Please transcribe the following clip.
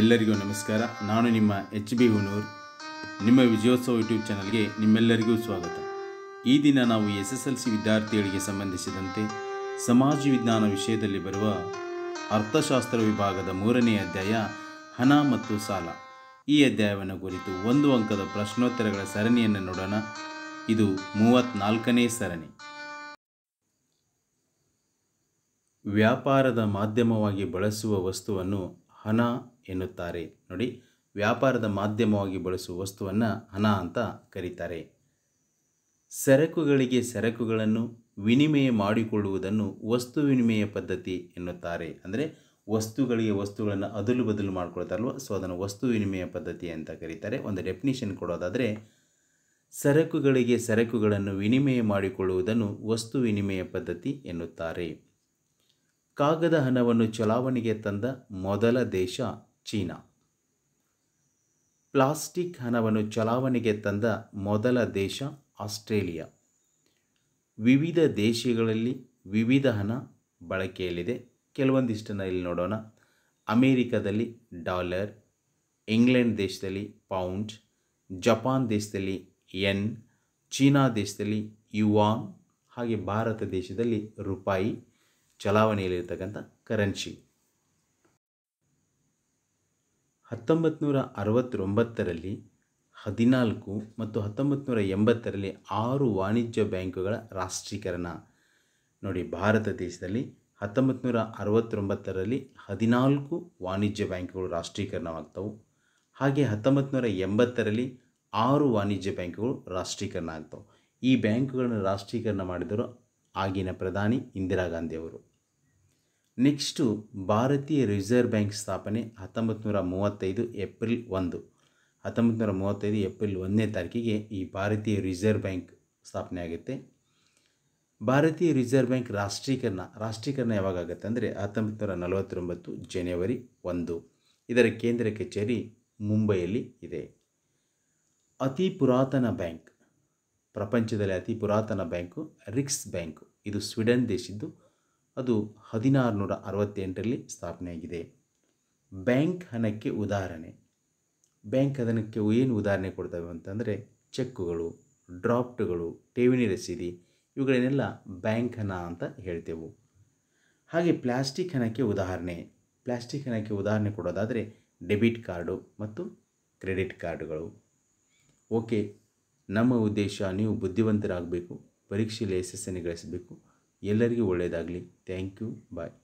ಎಲ್ಲರಿಗೂ ನಮಸ್ಕಾರ ನಾನು ನಿಮ್ಮ ಎಚ್ ಬಿ ಹುನೂರ್ ನಿಮ್ಮ ವಿಜಯೋತ್ಸವ ಯೂಟ್ಯೂಬ್ ಚಾನಲ್ಗೆ ನಿಮ್ಮೆಲ್ಲರಿಗೂ ಸ್ವಾಗತ ಈ ದಿನ ನಾವು ಎಸ್ ಎಸ್ ಎಲ್ ಸಿ ವಿದ್ಯಾರ್ಥಿಗಳಿಗೆ ಸಂಬಂಧಿಸಿದಂತೆ ಸಮಾಜ ವಿಜ್ಞಾನ ವಿಷಯದಲ್ಲಿ ಬರುವ ಅರ್ಥಶಾಸ್ತ್ರ ವಿಭಾಗದ ಮೂರನೇ ಅಧ್ಯಾಯ ಹಣ ಮತ್ತು ಸಾಲ ಈ ಅಧ್ಯಾಯವನ್ನು ಕುರಿತು ಒಂದು ಅಂಕದ ಪ್ರಶ್ನೋತ್ತರಗಳ ಸರಣಿಯನ್ನು ನೋಡೋಣ ಇದು ಮೂವತ್ತ್ನಾಲ್ಕನೇ ಸರಣಿ ವ್ಯಾಪಾರದ ಮಾಧ್ಯಮವಾಗಿ ಬಳಸುವ ವಸ್ತುವನ್ನು ಹಣ ಎನ್ನುತ್ತಾರೆ ನೋಡಿ ವ್ಯಾಪಾರದ ಮಾಧ್ಯಮವಾಗಿ ಬಳಸುವ ವಸ್ತುವನ್ನು ಹಣ ಅಂತ ಕರೀತಾರೆ ಸರಕುಗಳಿಗೆ ಸರಕುಗಳನ್ನು ವಿನಿಮಯ ಮಾಡಿಕೊಳ್ಳುವುದನ್ನು ವಸ್ತು ವಿನಿಮಯ ಪದ್ಧತಿ ಎನ್ನುತ್ತಾರೆ ಅಂದರೆ ವಸ್ತುಗಳಿಗೆ ವಸ್ತುಗಳನ್ನು ಅದಲು ಬದಲು ಮಾಡಿಕೊಳ್ತಾರಲ್ವ ಸೊ ಅದನ್ನು ವಸ್ತು ವಿನಿಮಯ ಪದ್ಧತಿ ಅಂತ ಕರೀತಾರೆ ಒಂದು ಡೆಫಿನಿಷನ್ ಕೊಡೋದಾದರೆ ಸರಕುಗಳಿಗೆ ಸರಕುಗಳನ್ನು ವಿನಿಮಯ ಮಾಡಿಕೊಳ್ಳುವುದನ್ನು ವಸ್ತು ವಿನಿಮಯ ಪದ್ಧತಿ ಎನ್ನುತ್ತಾರೆ ಕಾಗದ ಹಣವನ್ನು ಚಲಾವಣೆಗೆ ತಂದ ಮೊದಲ ದೇಶ ಚೀನಾ ಪ್ಲಾಸ್ಟಿಕ್ ಹಣವನ್ನು ಚಲಾವಣೆಗೆ ತಂದ ಮೊದಲ ದೇಶ ಆಸ್ಟ್ರೇಲಿಯಾ ವಿವಿಧ ದೇಶಗಳಲ್ಲಿ ವಿವಿಧ ಹಣ ಬಳಕೆಯಲ್ಲಿದೆ ಕೆಲವೊಂದಿಷ್ಟನ್ನು ಇಲ್ಲಿ ನೋಡೋಣ ಅಮೇರಿಕಾದಲ್ಲಿ ಡಾಲರ್ ಇಂಗ್ಲೆಂಡ್ ದೇಶದಲ್ಲಿ ಪೌಂಡ್ ಜಪಾನ್ ದೇಶದಲ್ಲಿ ಎನ್ ಚೀನಾ ದೇಶದಲ್ಲಿ ಯುವಾನ್ ಹಾಗೆ ಭಾರತ ದೇಶದಲ್ಲಿ ರೂಪಾಯಿ ಚಲಾವಣೆಯಲ್ಲಿರ್ತಕ್ಕಂಥ ಕರೆನ್ಸಿ ಹತ್ತೊಂಬತ್ತು ನೂರ ಅರವತ್ತೊಂಬತ್ತರಲ್ಲಿ ಹದಿನಾಲ್ಕು ಮತ್ತು ಹತ್ತೊಂಬತ್ತು ನೂರ ಎಂಬತ್ತರಲ್ಲಿ ಆರು ವಾಣಿಜ್ಯ ಬ್ಯಾಂಕುಗಳ ರಾಷ್ಟ್ರೀಕರಣ ನೋಡಿ ಭಾರತ ದೇಶದಲ್ಲಿ ಹತ್ತೊಂಬತ್ತು ನೂರ ಅರವತ್ತೊಂಬತ್ತರಲ್ಲಿ ಹದಿನಾಲ್ಕು ವಾಣಿಜ್ಯ ಬ್ಯಾಂಕುಗಳು ರಾಷ್ಟ್ರೀಕರಣವಾಗ್ತವು ಹಾಗೆ ಹತ್ತೊಂಬತ್ತು ನೂರ ಎಂಬತ್ತರಲ್ಲಿ ಆರು ವಾಣಿಜ್ಯ ಬ್ಯಾಂಕುಗಳು ರಾಷ್ಟ್ರೀಕರಣ ಆಗ್ತವೆ ಈ ಬ್ಯಾಂಕುಗಳನ್ನು ರಾಷ್ಟ್ರೀಕರಣ ಮಾಡಿದರು ಆಗಿನ ಪ್ರಧಾನಿ ಇಂದಿರಾ ಗಾಂಧಿಯವರು ನೆಕ್ಸ್ಟು ಭಾರತೀಯ ರಿಸರ್ವ್ ಬ್ಯಾಂಕ್ ಸ್ಥಾಪನೆ ಹತ್ತೊಂಬತ್ತು ನೂರ ಮೂವತ್ತೈದು ಏಪ್ರಿಲ್ ಒಂದು ಹತ್ತೊಂಬತ್ತು ನೂರ ಮೂವತ್ತೈದು ಏಪ್ರಿಲ್ ಒಂದನೇ ತಾರೀಕಿಗೆ ಈ ಭಾರತೀಯ ರಿಸರ್ವ್ ಬ್ಯಾಂಕ್ ಸ್ಥಾಪನೆ ಆಗುತ್ತೆ ಭಾರತೀಯ ರಿಸರ್ವ್ ಬ್ಯಾಂಕ್ ರಾಷ್ಟ್ರೀಕರಣ ರಾಷ್ಟ್ರೀಕರಣ ಯಾವಾಗುತ್ತೆ ಅಂದರೆ ಹತ್ತೊಂಬತ್ತು ನೂರ ನಲವತ್ತೊಂಬತ್ತು ಜನವರಿ ಒಂದು ಇದರ ಕೇಂದ್ರ ಕಚೇರಿ ಮುಂಬೈಯಲ್ಲಿ ಇದೆ ಅತಿ ಪುರಾತನ ಬ್ಯಾಂಕ್ ಪ್ರಪಂಚದಲ್ಲಿ ಅತಿ ಪುರಾತನ ಬ್ಯಾಂಕು ರಿಕ್ಸ್ ಬ್ಯಾಂಕು ಇದು ಸ್ವೀಡನ್ ದೇಶದ್ದು ಅದು ನೂರ ಅರವತ್ತೆಂಟರಲ್ಲಿ ಸ್ಥಾಪನೆಯಾಗಿದೆ ಬ್ಯಾಂಕ್ ಹಣಕ್ಕೆ ಉದಾಹರಣೆ ಬ್ಯಾಂಕ್ ಹಣಕ್ಕೆ ಏನು ಉದಾಹರಣೆ ಕೊಡ್ತವೆ ಅಂತಂದರೆ ಚೆಕ್ಕುಗಳು ಡ್ರಾಫ್ಟ್ಗಳು ಠೇವಣಿ ರಸೀದಿ ಇವುಗಳನ್ನೆಲ್ಲ ಬ್ಯಾಂಕ್ ಹಣ ಅಂತ ಹೇಳ್ತೇವೆ ಹಾಗೆ ಪ್ಲಾಸ್ಟಿಕ್ ಹಣಕ್ಕೆ ಉದಾಹರಣೆ ಪ್ಲಾಸ್ಟಿಕ್ ಹಣಕ್ಕೆ ಉದಾಹರಣೆ ಕೊಡೋದಾದರೆ ಡೆಬಿಟ್ ಕಾರ್ಡು ಮತ್ತು ಕ್ರೆಡಿಟ್ ಕಾರ್ಡುಗಳು ಓಕೆ ನಮ್ಮ ಉದ್ದೇಶ ನೀವು ಬುದ್ಧಿವಂತರಾಗಬೇಕು ಪರೀಕ್ಷೆಯಲ್ಲಿ ಯಶಸ್ಸನ್ನು ಗಳಿಸಬೇಕು ಎಲ್ಲರಿಗೂ ಒಳ್ಳೆಯದಾಗಲಿ ಥ್ಯಾಂಕ್ ಯು ಬಾಯ್